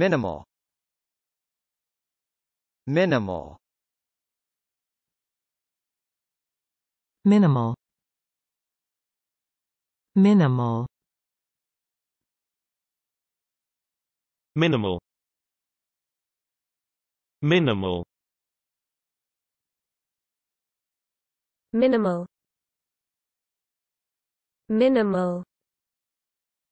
minimal minimal minimal minimal minimal minimal minimal minimal